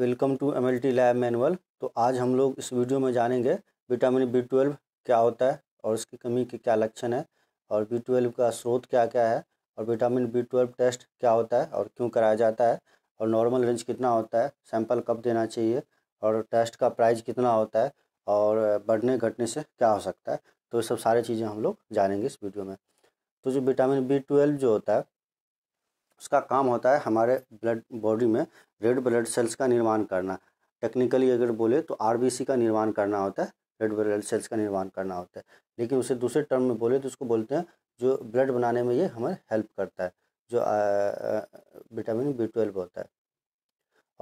welcome to M lab manual तो आज हम लोग इस वीडियो में जानेंगे विटामिन बी ट्वेल्व क्या होता है और उसकी कमी के क्या लक्षण है और बी ट्वेल्व का स्रोत क्या क्या है और विटामिन बी ट्वेल्व टेस्ट क्या होता है और क्यों कराया जाता है और नॉर्मल रेंज कितना होता है सैंपल कब देना चाहिए और टेस्ट का प्राइस कितना होता है और बढ़ने घटने से क्या हो सकता है तो ये सब सारी चीज़ें हम लोग जानेंगे इस वीडियो में तो जो विटामिन बी ट्वेल्व जो होता है उसका काम होता है हमारे ब्लड बॉडी में रेड ब्लड सेल्स का निर्माण करना टेक्निकली अगर बोले तो आरबीसी का निर्माण करना होता है रेड ब्लड सेल्स का निर्माण करना होता है लेकिन उसे दूसरे टर्म में बोले तो उसको बोलते हैं जो ब्लड बनाने में ये हमें हेल्प करता है जो विटामिन बी ट्वेल्व होता है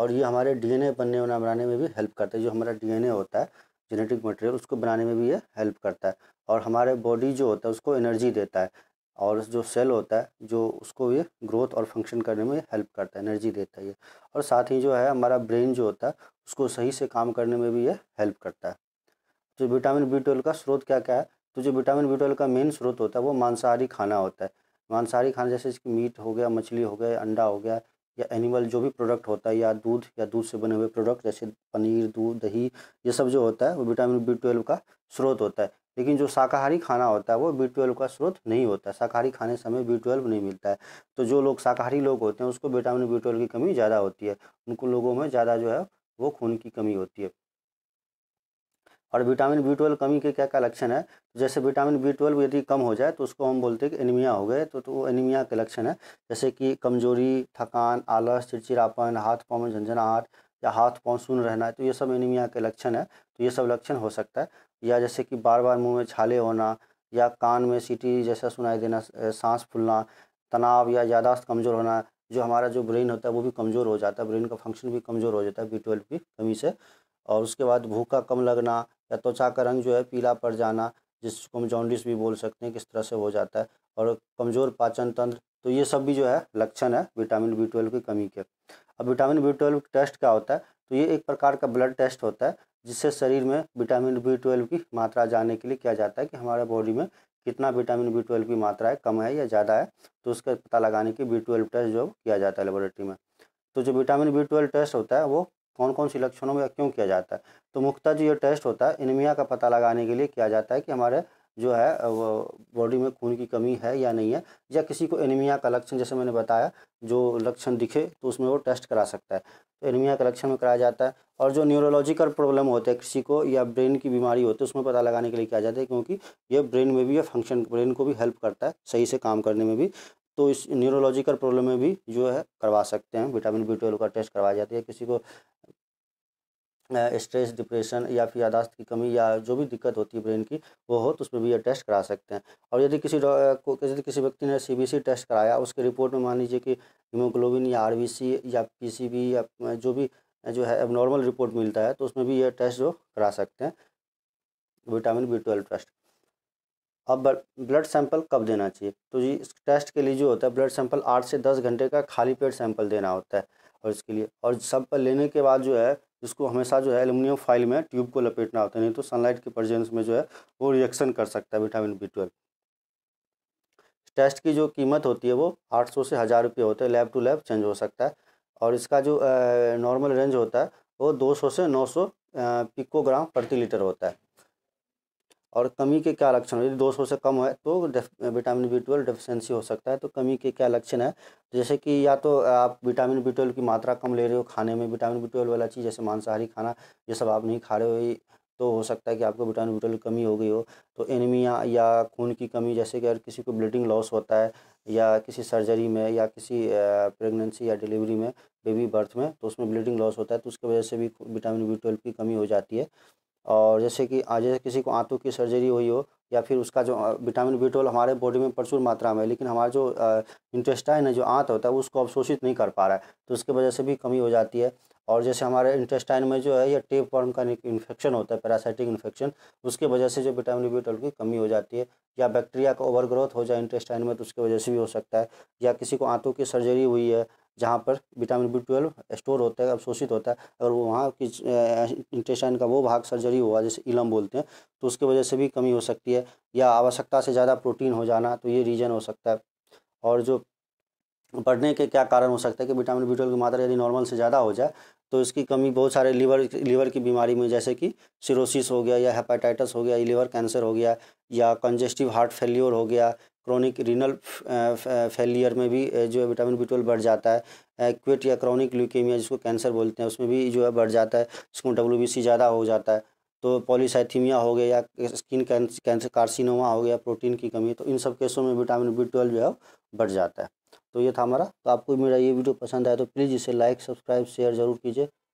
और ये हमारे डीएनए बनने वना बनाने में भी हेल्प करता है जो हमारा डीएनए होता है जेनेटिक मटेरियल उसको बनाने में भी ये हेल्प करता है और हमारे बॉडी जो होता है उसको एनर्जी देता है और जो सेल होता है जो उसको ये ग्रोथ और फंक्शन करने में हेल्प करता है एनर्जी देता है ये और साथ ही जो है हमारा ब्रेन जो होता है उसको सही से काम करने में भी ये हेल्प करता है जो विटामिन बी ट्वेल्व का स्रोत क्या क्या है तो जो विटामिन बी ट्वेल्व का मेन स्रोत होता है वो मांसाहारी खाना होता है मांसाहारी खाना जैसे इसकी मीट हो गया मछली हो गया अंडा हो गया या एनिमल जो भी प्रोडक्ट होता है या दूध या दूध से बने हुए प्रोडक्ट जैसे पनीर दूध दही ये सब जो होता है वो विटामिन बी ट्वेल्व का स्रोत होता है लेकिन जो शाकाहारी खाना होता है वो बी ट्वेल्व का स्रोत नहीं होता है शाकाहारी खाने से हमें बी ट्वेल्व नहीं मिलता है तो जो लोग शाकाहारी लोग होते हैं उसको विटामिन बी ट्वेल्व की कमी ज़्यादा होती है उनको लोगों में ज़्यादा जो है वो खून की कमी होती है और विटामिन बी ट्वेल्व कमी के क्या क्या लक्षण है तो जैसे विटामिन बी ट्वेल्व यदि कम हो जाए तो उसको हम बोलते हैं कि एनीमिया हो गए तो, तो वो एनीमिया के लक्षण है जैसे कि कमजोरी थकान आलस चिड़चिड़ापन हाथ पाँव में झंझनाहट या हाथ पाँव सुन रहना है तो ये सब एनीमिया के लक्षण है तो ये सब लक्षण हो सकता है या जैसे कि बार बार मुँह में छाले होना या कान में सीटी जैसा सुनाई देना सांस फूलना तनाव या यादाश्त कमज़ोर होना जो हमारा जो ब्रेन होता है वो भी कमज़ोर हो जाता है ब्रेन का फंक्शन भी कमज़ोर हो जाता है बी ट्वेल्व की कमी से और उसके बाद भूख का कम लगना या त्वचा का रंग जो है पीला पड़ जाना जिसको हम जॉन्डिस भी बोल सकते हैं किस तरह से हो जाता है और कमज़ोर पाचन तंत्र तो ये सब भी जो है लक्षण है विटामिन बी ट्वेल्व की कमी के अब विटामिन बी ट्वेल्व टेस्ट क्या होता है तो ये एक प्रकार का ब्लड टेस्ट होता है जिससे शरीर में विटामिन बी ट्वेल्व की मात्रा जानने के लिए किया जाता है कि हमारे बॉडी में कितना विटामिन बी ट्वेल्व की मात्रा है कम है या ज़्यादा है तो उसका पता लगाने की बी ट्वेल्व टेस्ट जो किया जाता है लेबोरेटरी में तो जो विटामिन बी ट्वेल्व टेस्ट होता है वो कौन कौन सी लक्षणों में क्यों किया जाता है तो मुख्यतः जो ये टेस्ट होता है इनमिया का पता लगाने के लिए किया जाता है कि हमारे जो है वो बॉडी में खून की कमी है या नहीं है या किसी को एनीमिया का लक्षण जैसे मैंने बताया जो लक्षण दिखे तो उसमें वो टेस्ट करा सकता है तो एनीमिया का लक्षण में कराया जाता है और जो न्यूरोलॉजिकल प्रॉब्लम होते हैं किसी को या ब्रेन की बीमारी होती है उसमें पता लगाने के लिए किया जाता है क्योंकि ये ब्रेन में भी ये फंक्शन ब्रेन को भी हेल्प करता है सही से काम करने में भी तो इस न्यूरोलॉजिकल प्रॉब्लम में भी जो है करवा सकते हैं विटामिन बी ट्वेल्व का टेस्ट करवाया जाता है किसी को स्ट्रेस डिप्रेशन या फिर यादाश्त की कमी या जो भी दिक्कत होती है ब्रेन की वो हो तो उसमें भी ये टेस्ट करा सकते हैं और यदि किसी यदि किसी व्यक्ति ने सीबीसी टेस्ट कराया उसके रिपोर्ट में मान लीजिए कि हीमोग्लोबिन या आरबीसी या पीसीबी या जो भी जो है एबनॉर्मल रिपोर्ट मिलता है तो उसमें भी ये टेस्ट जो करा सकते हैं विटामिन बी ट्वेल्व टेस्ट अब ब्लड सैंपल कब देना चाहिए तो जी इस टेस्ट के लिए जो होता है ब्लड सैंपल आठ से दस घंटे का खाली पेट सैंपल देना होता है और इसके लिए और सैंपल लेने के बाद जो है इसको हमेशा जो है एल्यूमिनियम फाइल में ट्यूब को लपेटना होता है नहीं तो सनलाइट के प्रजेंस में जो है वो रिएक्शन कर सकता है विटामिन बी ट्वेल्व टेस्ट की जो कीमत होती है वो आठ सौ से हज़ार रुपये होते हैं लैब टू लैब चेंज हो सकता है और इसका जो नॉर्मल रेंज होता है वो दो सौ से नौ सौ पिकोग्राम प्रति लीटर होता है और कमी के क्या लक्षण यदि दो सौ से कम है तो विटामिन बी ट्वेल्व डेफिशेंसी हो सकता है तो कमी के क्या लक्षण है जैसे कि या तो आप विटामिन बी ट्वेल्व की मात्रा कम ले रहे हो खाने में विटामिन बी ट्वेल्व वाला चीज़ जैसे मांसाहारी खाना ये सब आप नहीं खा रहे हो तो हो सकता है कि आपको विटामिन बी ट्वेल्व कमी हो गई हो तो एनीमिया या खून की कमी जैसे कि अगर किसी को ब्लीडिंग लॉस होता है या किसी सर्जरी में या किसी प्रेगनेंसी या डिलीवरी में बेबी बर्थ में तो उसमें ब्लीडिंग लॉस होता है तो उसकी वजह से भी विटामिन बी ट्वेल्व की कमी हो जाती है और जैसे कि जैसे किसी को आंतों की सर्जरी हुई हो या फिर उसका जो विटामिन बी ट्वेल्व हमारे बॉडी में प्रचुर मात्रा में है लेकिन हमारा जो इंटेस्टाइन है जो आंत होता है उसको अवशोषित नहीं कर पा रहा है तो उसकी वजह से भी कमी हो जाती है और जैसे हमारे इंटेस्टाइन में जो है या टेप वर्म का इन्फेक्शन होता है पैरासाइटिक इन्फेक्शन उसकी वजह से जो विटामिन बी ट्वेल्व की कमी हो जाती है या बैक्टीरिया का ओवरग्रोथ हो जाए इंटेस्टाइन में तो उसकी वजह से भी हो सकता है या किसी को आंतों की सर्जरी हुई है जहाँ पर विटामिन बी ट्वेल्व स्टोर होता है अवशोषित होता है अगर वो वहाँ की इंटेस्टाइन का वो भाग सर्जरी हुआ जैसे इलम बोलते हैं तो उसके वजह से भी कमी हो सकती है या आवश्यकता से ज़्यादा प्रोटीन हो जाना तो ये रीज़न हो सकता है और जो बढ़ने के क्या कारण हो सकता है कि विटामिन बी ट्वेल्व की मात्रा यदि नॉर्मल से ज़्यादा हो जाए तो इसकी कमी बहुत सारे लीवर लीवर की बीमारी में जैसे कि सिरोसिस हो गया या हेपाटाइटस हो गया या लीवर कैंसर हो गया या कंजेस्टिव हार्ट फेल्योर हो गया क्रॉनिक रीनल फेलियर में भी uh, जो है विटामिन बी ट्वेल्व बढ़ जाता है क्विट uh, या क्रॉनिक ल्यूकेमिया जिसको कैंसर बोलते हैं उसमें भी जो है बढ़ जाता है जिसको डब्ल्यू ज़्यादा हो जाता है तो पॉलीसाइथीमिया हो गया या स्किन कैंसर कार्सिनोमा हो गया प्रोटीन की कमी तो इन सब केसों में विटामिन बी ट्वेल्व जो है बढ़ जाता है तो ये था हमारा तो आपको मेरा ये वीडियो पसंद आया तो प्लीज़ इसे लाइक सब्सक्राइब शेयर जरूर कीजिए